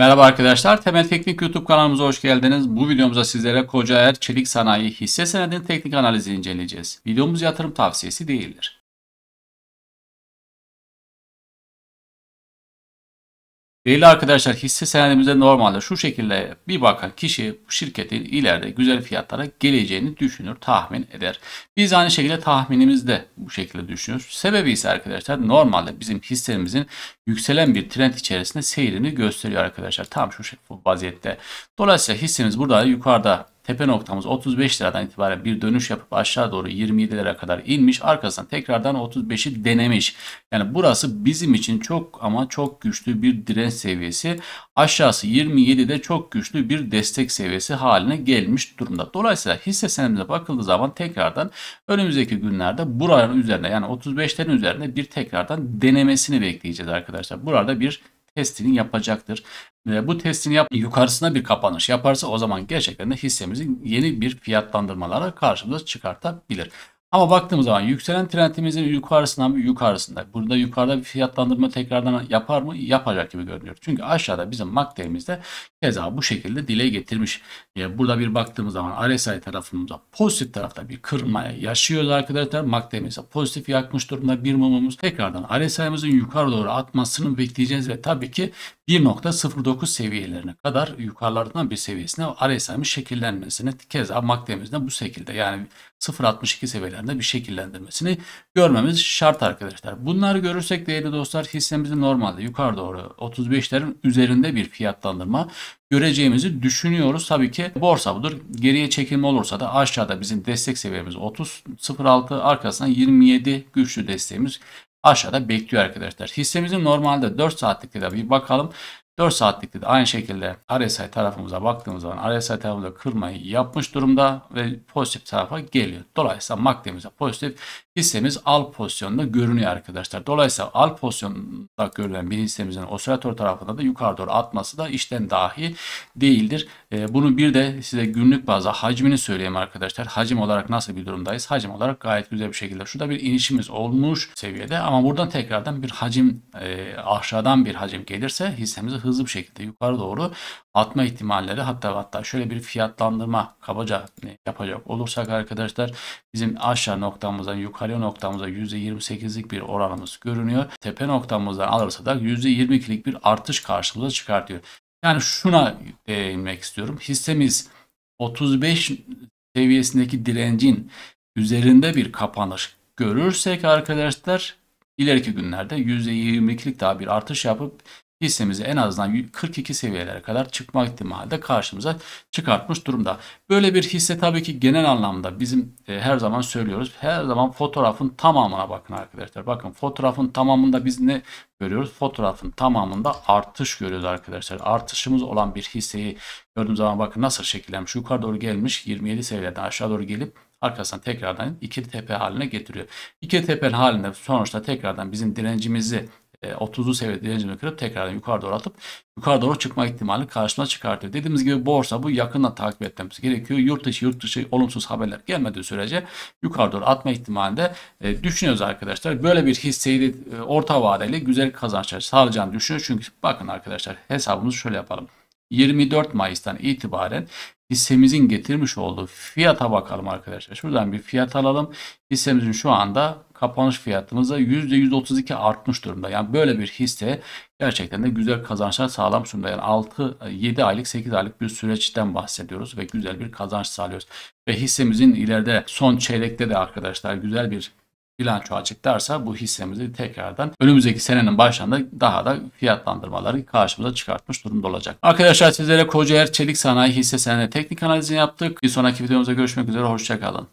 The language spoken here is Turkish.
Merhaba arkadaşlar, Temel Teknik YouTube kanalımıza hoş geldiniz. Bu videomuzda sizlere Kocaer Çelik Sanayi hisse senedinin teknik analizi inceleyeceğiz. Videomuz yatırım tavsiyesi değildir. Değerli arkadaşlar hisse senedimizde normalde şu şekilde bir bakan kişi bu şirketin ileride güzel fiyatlara geleceğini düşünür, tahmin eder. Biz aynı şekilde tahminimizde bu şekilde düşünüyoruz. Sebebi ise arkadaşlar normalde bizim hissemizin yükselen bir trend içerisinde seyrini gösteriyor arkadaşlar. Tam şu şekilde bu vaziyette. Dolayısıyla hissemiz burada yukarıda Tepe noktamız 35 liradan itibaren bir dönüş yapıp aşağı doğru 27 lira kadar inmiş. Arkasından tekrardan 35'i denemiş. Yani burası bizim için çok ama çok güçlü bir direnç seviyesi. Aşağısı 27'de çok güçlü bir destek seviyesi haline gelmiş durumda. Dolayısıyla hisse senedine bakıldığı zaman tekrardan önümüzdeki günlerde buraların üzerinde yani 35'lerin üzerinde bir tekrardan denemesini bekleyeceğiz arkadaşlar. Burada bir testini yapacaktır. Ee, bu testini yap yukarısına bir kapanış yaparsa o zaman gerçekten de hissemizin yeni bir fiyatlandırmalara karşımıza çıkartabilir. Ama baktığımız zaman yükselen trendimizin yukarısına mı yukarısında. Burada yukarıda bir fiyatlandırma tekrardan yapar mı? Yapacak gibi görünüyor. Çünkü aşağıda bizim MACD'mizde keza bu şekilde dile getirmiş. Ee, burada bir baktığımız zaman RSI tarafımızda pozitif tarafta bir kırma yaşıyoruz arkadaşlar. MACD'miz pozitif yakmış durumda bir mumumuz. Tekrardan RSI'mizin yukarı doğru atmasını bekleyeceğiz ve tabii ki 1.09 seviyelerine kadar yukarılardan bir seviyesine RSI'nin şekillenmesini keza MAC demizde bu şekilde yani 0.62 seviyelerinde bir şekillendirmesini görmemiz şart arkadaşlar. Bunları görürsek değerli dostlar hissemizi normalde yukarı doğru 35'lerin üzerinde bir fiyatlandırma göreceğimizi düşünüyoruz. Tabii ki borsa budur. Geriye çekilme olursa da aşağıda bizim destek seviyemiz 30.06 arkasından 27 güçlü desteğimiz aşağıda bekliyor arkadaşlar. Hissemizin normalde 4 saatlikte de bir bakalım. 4 saatlikti de aynı şekilde RSI tarafımıza baktığımız zaman RSI tarafında kırmayı yapmış durumda ve pozitif tarafa geliyor. Dolayısıyla makdemizde pozitif hissemiz al pozisyonunda görünüyor arkadaşlar. Dolayısıyla al pozisyonunda görülen bir hissemizin osilatör tarafında da yukarı doğru atması da işten dahi değildir. Ee, bunu bir de size günlük bazda hacmini söyleyeyim arkadaşlar. Hacim olarak nasıl bir durumdayız? Hacim olarak gayet güzel bir şekilde. Şurada bir inişimiz olmuş seviyede ama buradan tekrardan bir hacim e, aşağıdan bir hacim gelirse hissemizi hızlı hızlı bir şekilde yukarı doğru atma ihtimalleri hatta hatta şöyle bir fiyatlandırma kabaca yapacak olursak arkadaşlar bizim aşağı noktamızdan yukarı noktamıza %28'lik bir oranımız görünüyor. Tepe noktamızdan alırsa da %22'lik bir artış karşılığında çıkartıyor. Yani şuna değinmek istiyorum. Hissemiz 35 seviyesindeki direncin üzerinde bir kapanış görürsek arkadaşlar ileriki günlerde %22'lik daha bir artış yapıp hissemizi en azından 42 seviyelere kadar çıkma ihtimali de karşımıza çıkartmış durumda. Böyle bir hisse tabii ki genel anlamda bizim e, her zaman söylüyoruz. Her zaman fotoğrafın tamamına bakın arkadaşlar. Bakın fotoğrafın tamamında biz ne görüyoruz? Fotoğrafın tamamında artış görüyoruz arkadaşlar. Artışımız olan bir hisseyi gördüğüm zaman bakın nasıl şekillenmiş. Yukarı doğru gelmiş 27 seviyelerden aşağı doğru gelip arkasından tekrardan ikili tepe haline getiriyor. İkili tepe halinde sonuçta tekrardan bizim direncimizi e, 30'lu seviye direncini kırıp tekrardan yukarı doğru atıp yukarı doğru çıkma ihtimali karşımıza çıkartıyor. Dediğimiz gibi borsa bu yakından takip etmemiz gerekiyor. Yurt dışı yurt dışı olumsuz haberler gelmediği sürece yukarı doğru atma ihtimali de e, düşünüyoruz arkadaşlar. Böyle bir hisseyi e, orta vadeli güzel kazançlar sağlayacağını düşünüyor. Çünkü bakın arkadaşlar hesabımızı şöyle yapalım. 24 Mayıs'tan itibaren hissemizin getirmiş olduğu fiyata bakalım arkadaşlar. Şuradan bir fiyat alalım. Hissemizin şu anda kapanış fiyatımıza %132 artmış durumda. Yani böyle bir hisse gerçekten de güzel kazançlar sağlam durumda. Yani 6, 7 aylık, 8 aylık bir süreçten bahsediyoruz ve güzel bir kazanç sağlıyoruz. Ve hissemizin ileride son çeyrekte de arkadaşlar güzel bir bilanço açıklarsa bu hissemizi tekrardan önümüzdeki senenin başlarında daha da fiyatlandırmaları karşımıza çıkartmış durumda olacak. Arkadaşlar sizlere Kocaer Çelik Sanayi hisse senedi teknik analizini yaptık. Bir sonraki videomuzda görüşmek üzere. Hoşçakalın.